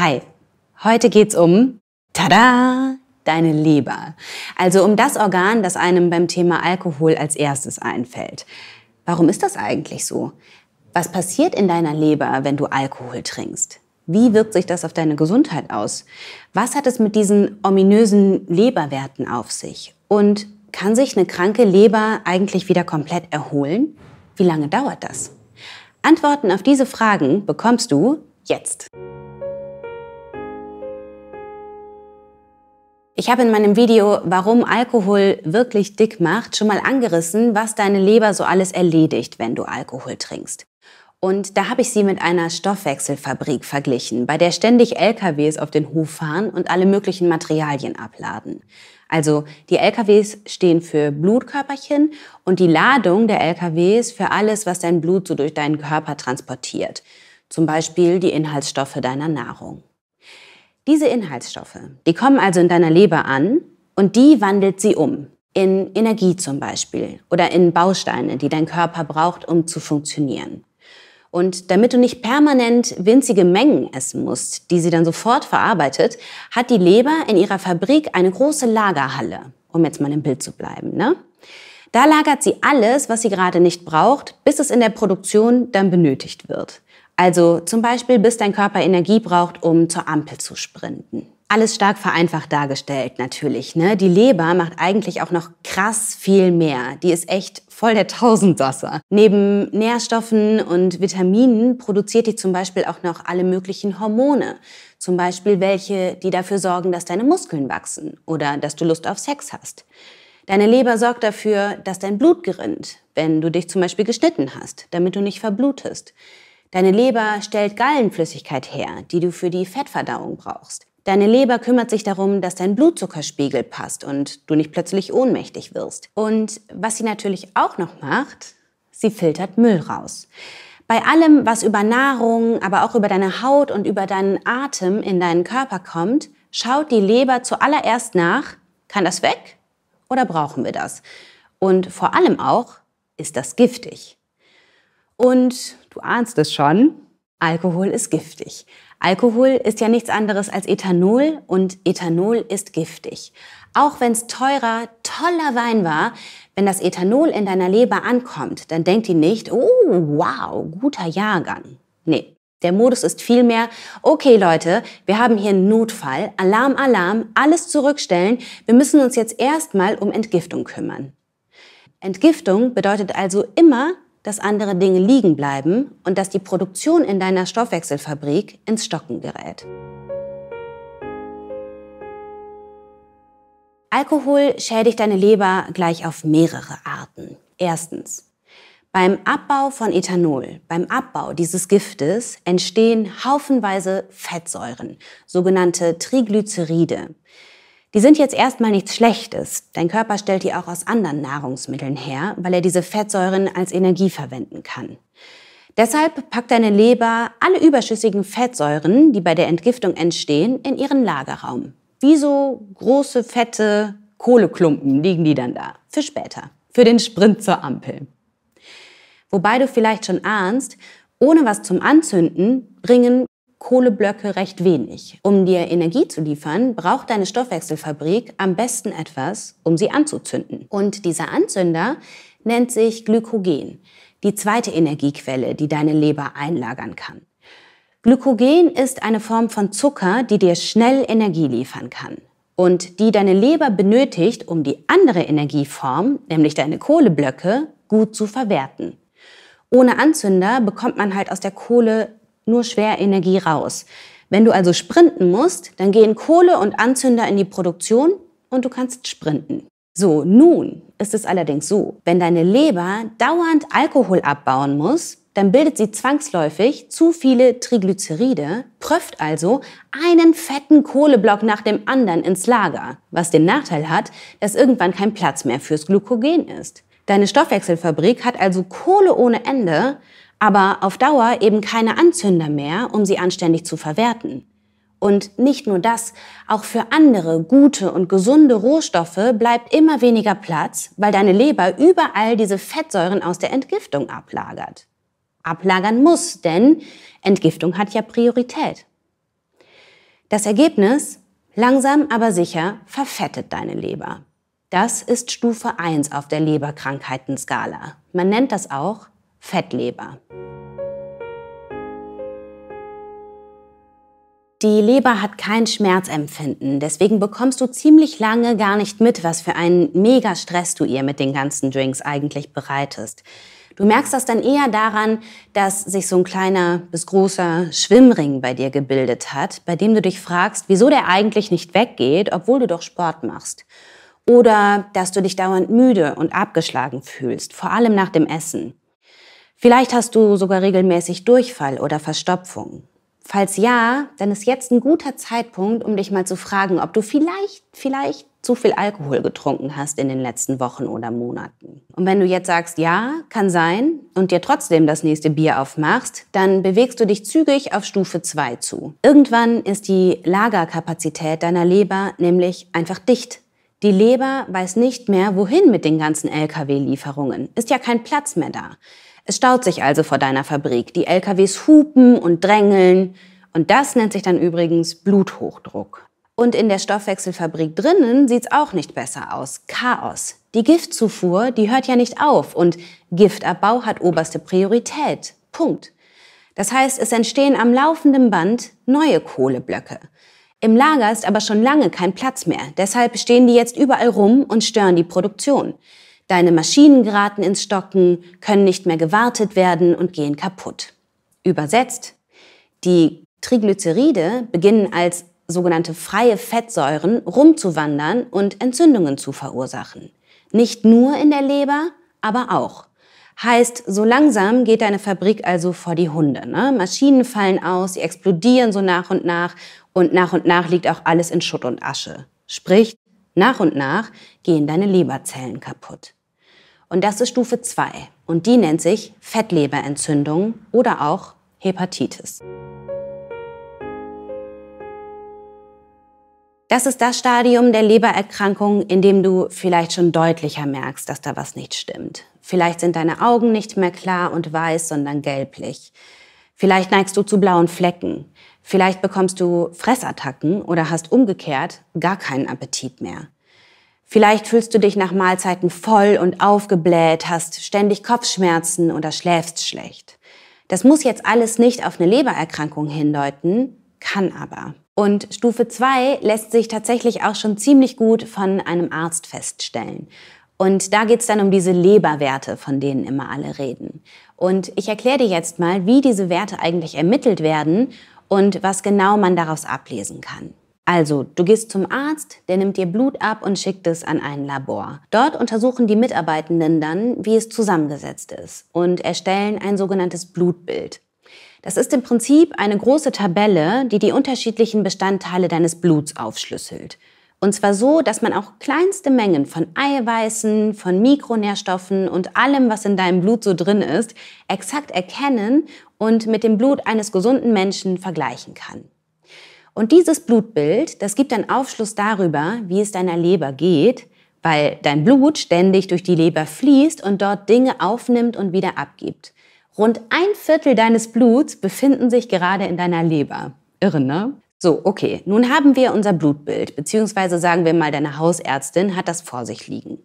Hi, heute geht's um Tada! Deine Leber. Also um das Organ, das einem beim Thema Alkohol als erstes einfällt. Warum ist das eigentlich so? Was passiert in deiner Leber, wenn du Alkohol trinkst? Wie wirkt sich das auf deine Gesundheit aus? Was hat es mit diesen ominösen Leberwerten auf sich? Und kann sich eine kranke Leber eigentlich wieder komplett erholen? Wie lange dauert das? Antworten auf diese Fragen bekommst du jetzt. Ich habe in meinem Video Warum Alkohol wirklich dick macht schon mal angerissen, was deine Leber so alles erledigt, wenn du Alkohol trinkst. Und da habe ich sie mit einer Stoffwechselfabrik verglichen, bei der ständig LKWs auf den Hof fahren und alle möglichen Materialien abladen. Also die LKWs stehen für Blutkörperchen und die Ladung der LKWs für alles, was dein Blut so durch deinen Körper transportiert. Zum Beispiel die Inhaltsstoffe deiner Nahrung. Diese Inhaltsstoffe, die kommen also in deiner Leber an und die wandelt sie um. In Energie zum Beispiel oder in Bausteine, die dein Körper braucht, um zu funktionieren. Und damit du nicht permanent winzige Mengen essen musst, die sie dann sofort verarbeitet, hat die Leber in ihrer Fabrik eine große Lagerhalle, um jetzt mal im Bild zu bleiben. Ne? Da lagert sie alles, was sie gerade nicht braucht, bis es in der Produktion dann benötigt wird. Also zum Beispiel, bis dein Körper Energie braucht, um zur Ampel zu sprinten. Alles stark vereinfacht dargestellt natürlich. Ne? Die Leber macht eigentlich auch noch krass viel mehr. Die ist echt voll der Tausendsasser. Neben Nährstoffen und Vitaminen produziert die zum Beispiel auch noch alle möglichen Hormone. Zum Beispiel welche, die dafür sorgen, dass deine Muskeln wachsen oder dass du Lust auf Sex hast. Deine Leber sorgt dafür, dass dein Blut gerinnt, wenn du dich zum Beispiel geschnitten hast, damit du nicht verblutest. Deine Leber stellt Gallenflüssigkeit her, die du für die Fettverdauung brauchst. Deine Leber kümmert sich darum, dass dein Blutzuckerspiegel passt und du nicht plötzlich ohnmächtig wirst. Und was sie natürlich auch noch macht, sie filtert Müll raus. Bei allem, was über Nahrung, aber auch über deine Haut und über deinen Atem in deinen Körper kommt, schaut die Leber zuallererst nach, kann das weg oder brauchen wir das? Und vor allem auch, ist das giftig? Und du ahnst es schon, Alkohol ist giftig. Alkohol ist ja nichts anderes als Ethanol und Ethanol ist giftig. Auch wenn's teurer, toller Wein war, wenn das Ethanol in deiner Leber ankommt, dann denkt die nicht, oh wow, guter Jahrgang. Nee, der Modus ist vielmehr, okay Leute, wir haben hier einen Notfall, Alarm, Alarm, alles zurückstellen, wir müssen uns jetzt erstmal um Entgiftung kümmern. Entgiftung bedeutet also immer dass andere Dinge liegen bleiben und dass die Produktion in deiner Stoffwechselfabrik ins Stocken gerät. Alkohol schädigt deine Leber gleich auf mehrere Arten. Erstens. Beim Abbau von Ethanol, beim Abbau dieses Giftes, entstehen haufenweise Fettsäuren, sogenannte Triglyceride. Die sind jetzt erstmal nichts Schlechtes. Dein Körper stellt die auch aus anderen Nahrungsmitteln her, weil er diese Fettsäuren als Energie verwenden kann. Deshalb packt deine Leber alle überschüssigen Fettsäuren, die bei der Entgiftung entstehen, in ihren Lagerraum. Wie so große, fette Kohleklumpen liegen die dann da. Für später. Für den Sprint zur Ampel. Wobei du vielleicht schon ahnst, ohne was zum Anzünden bringen Kohleblöcke recht wenig. Um dir Energie zu liefern, braucht deine Stoffwechselfabrik am besten etwas, um sie anzuzünden. Und dieser Anzünder nennt sich Glykogen, die zweite Energiequelle, die deine Leber einlagern kann. Glykogen ist eine Form von Zucker, die dir schnell Energie liefern kann und die deine Leber benötigt, um die andere Energieform, nämlich deine Kohleblöcke, gut zu verwerten. Ohne Anzünder bekommt man halt aus der Kohle nur schwer Energie raus. Wenn du also sprinten musst, dann gehen Kohle und Anzünder in die Produktion und du kannst sprinten. So, nun ist es allerdings so, wenn deine Leber dauernd Alkohol abbauen muss, dann bildet sie zwangsläufig zu viele Triglyceride, prüft also einen fetten Kohleblock nach dem anderen ins Lager, was den Nachteil hat, dass irgendwann kein Platz mehr fürs Glykogen ist. Deine Stoffwechselfabrik hat also Kohle ohne Ende aber auf Dauer eben keine Anzünder mehr, um sie anständig zu verwerten. Und nicht nur das, auch für andere gute und gesunde Rohstoffe bleibt immer weniger Platz, weil deine Leber überall diese Fettsäuren aus der Entgiftung ablagert. Ablagern muss, denn Entgiftung hat ja Priorität. Das Ergebnis? Langsam aber sicher verfettet deine Leber. Das ist Stufe 1 auf der Leberkrankheitenskala. Man nennt das auch Fettleber. Die Leber hat kein Schmerzempfinden, deswegen bekommst du ziemlich lange gar nicht mit, was für einen mega Stress du ihr mit den ganzen Drinks eigentlich bereitest. Du merkst das dann eher daran, dass sich so ein kleiner bis großer Schwimmring bei dir gebildet hat, bei dem du dich fragst, wieso der eigentlich nicht weggeht, obwohl du doch Sport machst. Oder dass du dich dauernd müde und abgeschlagen fühlst, vor allem nach dem Essen. Vielleicht hast du sogar regelmäßig Durchfall oder Verstopfung. Falls ja, dann ist jetzt ein guter Zeitpunkt, um dich mal zu fragen, ob du vielleicht, vielleicht zu viel Alkohol getrunken hast in den letzten Wochen oder Monaten. Und wenn du jetzt sagst, ja, kann sein, und dir trotzdem das nächste Bier aufmachst, dann bewegst du dich zügig auf Stufe 2 zu. Irgendwann ist die Lagerkapazität deiner Leber nämlich einfach dicht. Die Leber weiß nicht mehr, wohin mit den ganzen Lkw-Lieferungen. Ist ja kein Platz mehr da. Es staut sich also vor deiner Fabrik. Die LKWs hupen und drängeln. Und das nennt sich dann übrigens Bluthochdruck. Und in der Stoffwechselfabrik drinnen sieht's auch nicht besser aus. Chaos. Die Giftzufuhr, die hört ja nicht auf und Giftabbau hat oberste Priorität. Punkt. Das heißt, es entstehen am laufenden Band neue Kohleblöcke. Im Lager ist aber schon lange kein Platz mehr. Deshalb stehen die jetzt überall rum und stören die Produktion. Deine Maschinen geraten ins Stocken, können nicht mehr gewartet werden und gehen kaputt. Übersetzt, die Triglyceride beginnen als sogenannte freie Fettsäuren rumzuwandern und Entzündungen zu verursachen. Nicht nur in der Leber, aber auch. Heißt, so langsam geht deine Fabrik also vor die Hunde. Ne? Maschinen fallen aus, sie explodieren so nach und nach und nach und nach liegt auch alles in Schutt und Asche. Sprich, nach und nach gehen deine Leberzellen kaputt. Und das ist Stufe 2 und die nennt sich Fettleberentzündung oder auch Hepatitis. Das ist das Stadium der Lebererkrankung, in dem du vielleicht schon deutlicher merkst, dass da was nicht stimmt. Vielleicht sind deine Augen nicht mehr klar und weiß, sondern gelblich. Vielleicht neigst du zu blauen Flecken. Vielleicht bekommst du Fressattacken oder hast umgekehrt gar keinen Appetit mehr. Vielleicht fühlst du dich nach Mahlzeiten voll und aufgebläht, hast ständig Kopfschmerzen oder schläfst schlecht. Das muss jetzt alles nicht auf eine Lebererkrankung hindeuten, kann aber. Und Stufe 2 lässt sich tatsächlich auch schon ziemlich gut von einem Arzt feststellen. Und da geht's dann um diese Leberwerte, von denen immer alle reden. Und ich erkläre dir jetzt mal, wie diese Werte eigentlich ermittelt werden und was genau man daraus ablesen kann. Also, du gehst zum Arzt, der nimmt dir Blut ab und schickt es an ein Labor. Dort untersuchen die Mitarbeitenden dann, wie es zusammengesetzt ist und erstellen ein sogenanntes Blutbild. Das ist im Prinzip eine große Tabelle, die die unterschiedlichen Bestandteile deines Bluts aufschlüsselt. Und zwar so, dass man auch kleinste Mengen von Eiweißen, von Mikronährstoffen und allem, was in deinem Blut so drin ist, exakt erkennen und mit dem Blut eines gesunden Menschen vergleichen kann. Und dieses Blutbild, das gibt dann Aufschluss darüber, wie es deiner Leber geht, weil dein Blut ständig durch die Leber fließt und dort Dinge aufnimmt und wieder abgibt. Rund ein Viertel deines Bluts befinden sich gerade in deiner Leber. Irre, ne? So, okay, nun haben wir unser Blutbild, beziehungsweise sagen wir mal, deine Hausärztin hat das vor sich liegen.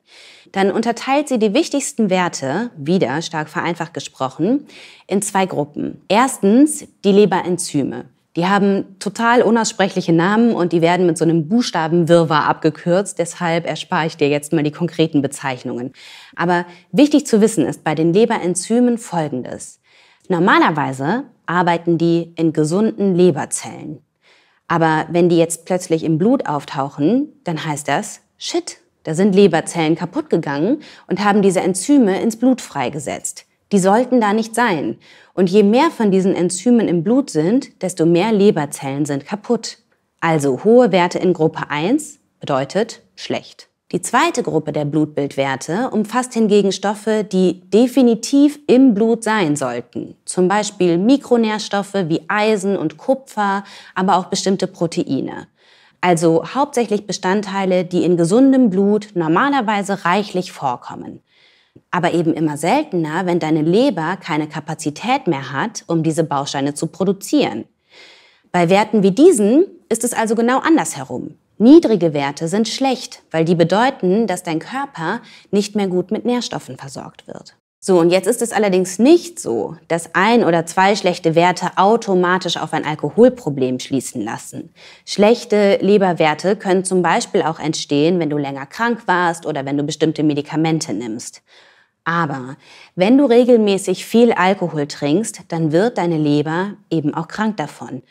Dann unterteilt sie die wichtigsten Werte, wieder stark vereinfacht gesprochen, in zwei Gruppen. Erstens die Leberenzyme. Die haben total unaussprechliche Namen und die werden mit so einem Buchstabenwirrwarr abgekürzt. Deshalb erspare ich dir jetzt mal die konkreten Bezeichnungen. Aber wichtig zu wissen ist bei den Leberenzymen Folgendes. Normalerweise arbeiten die in gesunden Leberzellen. Aber wenn die jetzt plötzlich im Blut auftauchen, dann heißt das, shit, da sind Leberzellen kaputt gegangen und haben diese Enzyme ins Blut freigesetzt. Die sollten da nicht sein. Und je mehr von diesen Enzymen im Blut sind, desto mehr Leberzellen sind kaputt. Also hohe Werte in Gruppe 1 bedeutet schlecht. Die zweite Gruppe der Blutbildwerte umfasst hingegen Stoffe, die definitiv im Blut sein sollten. Zum Beispiel Mikronährstoffe wie Eisen und Kupfer, aber auch bestimmte Proteine. Also hauptsächlich Bestandteile, die in gesundem Blut normalerweise reichlich vorkommen aber eben immer seltener, wenn deine Leber keine Kapazität mehr hat, um diese Bausteine zu produzieren. Bei Werten wie diesen ist es also genau andersherum. Niedrige Werte sind schlecht, weil die bedeuten, dass dein Körper nicht mehr gut mit Nährstoffen versorgt wird. So, und jetzt ist es allerdings nicht so, dass ein oder zwei schlechte Werte automatisch auf ein Alkoholproblem schließen lassen. Schlechte Leberwerte können zum Beispiel auch entstehen, wenn du länger krank warst oder wenn du bestimmte Medikamente nimmst. Aber wenn du regelmäßig viel Alkohol trinkst, dann wird deine Leber eben auch krank davon.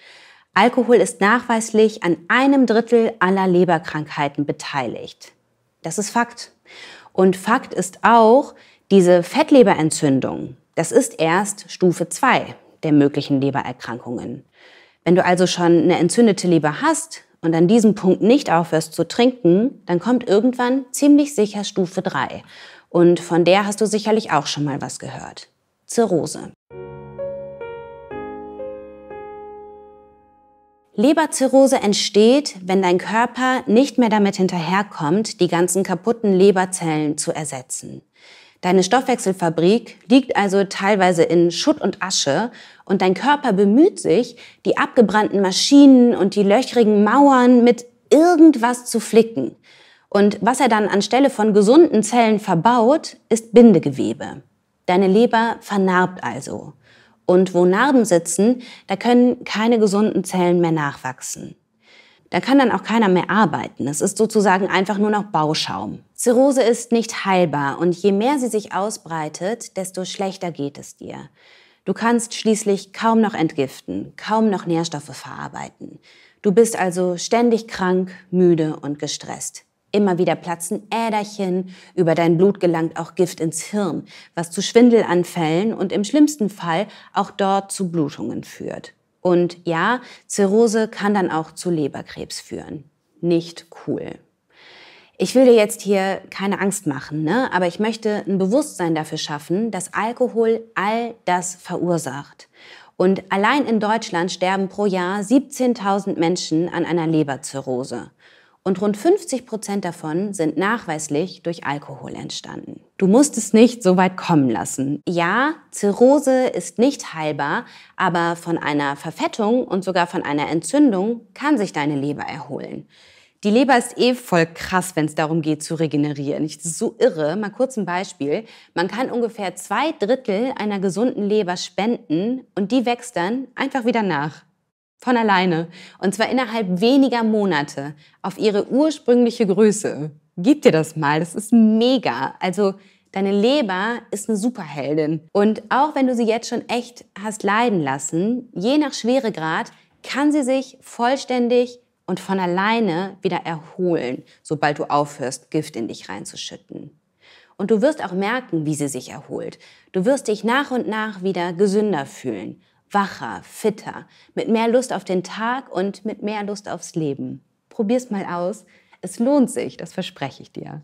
Alkohol ist nachweislich an einem Drittel aller Leberkrankheiten beteiligt. Das ist Fakt. Und Fakt ist auch, diese Fettleberentzündung, das ist erst Stufe 2 der möglichen Lebererkrankungen. Wenn du also schon eine entzündete Leber hast und an diesem Punkt nicht aufhörst zu trinken, dann kommt irgendwann ziemlich sicher Stufe 3. Und von der hast du sicherlich auch schon mal was gehört. Zirrhose. Leberzirrhose entsteht, wenn dein Körper nicht mehr damit hinterherkommt, die ganzen kaputten Leberzellen zu ersetzen. Deine Stoffwechselfabrik liegt also teilweise in Schutt und Asche und dein Körper bemüht sich, die abgebrannten Maschinen und die löchrigen Mauern mit irgendwas zu flicken. Und was er dann anstelle von gesunden Zellen verbaut, ist Bindegewebe. Deine Leber vernarbt also. Und wo Narben sitzen, da können keine gesunden Zellen mehr nachwachsen. Da kann dann auch keiner mehr arbeiten. Es ist sozusagen einfach nur noch Bauschaum. Zirrhose ist nicht heilbar und je mehr sie sich ausbreitet, desto schlechter geht es dir. Du kannst schließlich kaum noch entgiften, kaum noch Nährstoffe verarbeiten. Du bist also ständig krank, müde und gestresst. Immer wieder platzen Äderchen, über dein Blut gelangt auch Gift ins Hirn, was zu Schwindelanfällen und im schlimmsten Fall auch dort zu Blutungen führt. Und ja, Zirrhose kann dann auch zu Leberkrebs führen. Nicht cool. Ich will dir jetzt hier keine Angst machen, ne? aber ich möchte ein Bewusstsein dafür schaffen, dass Alkohol all das verursacht. Und allein in Deutschland sterben pro Jahr 17.000 Menschen an einer Leberzirrhose und rund 50 Prozent davon sind nachweislich durch Alkohol entstanden. Du musst es nicht so weit kommen lassen. Ja, Zirrhose ist nicht heilbar, aber von einer Verfettung und sogar von einer Entzündung kann sich deine Leber erholen. Die Leber ist eh voll krass, wenn es darum geht zu regenerieren. Ich, das ist so irre. Mal kurz ein Beispiel. Man kann ungefähr zwei Drittel einer gesunden Leber spenden und die wächst dann einfach wieder nach von alleine. Und zwar innerhalb weniger Monate auf ihre ursprüngliche Größe. Gib dir das mal, das ist mega. Also deine Leber ist eine Superheldin. Und auch wenn du sie jetzt schon echt hast leiden lassen, je nach Schweregrad kann sie sich vollständig und von alleine wieder erholen, sobald du aufhörst, Gift in dich reinzuschütten. Und du wirst auch merken, wie sie sich erholt. Du wirst dich nach und nach wieder gesünder fühlen wacher, fitter, mit mehr Lust auf den Tag und mit mehr Lust aufs Leben. Probier's mal aus. Es lohnt sich, das verspreche ich dir.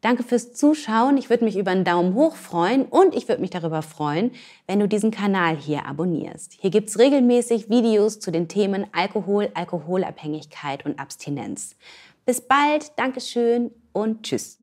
Danke fürs Zuschauen. Ich würde mich über einen Daumen hoch freuen und ich würde mich darüber freuen, wenn du diesen Kanal hier abonnierst. Hier gibt's regelmäßig Videos zu den Themen Alkohol, Alkoholabhängigkeit und Abstinenz. Bis bald, Dankeschön und Tschüss.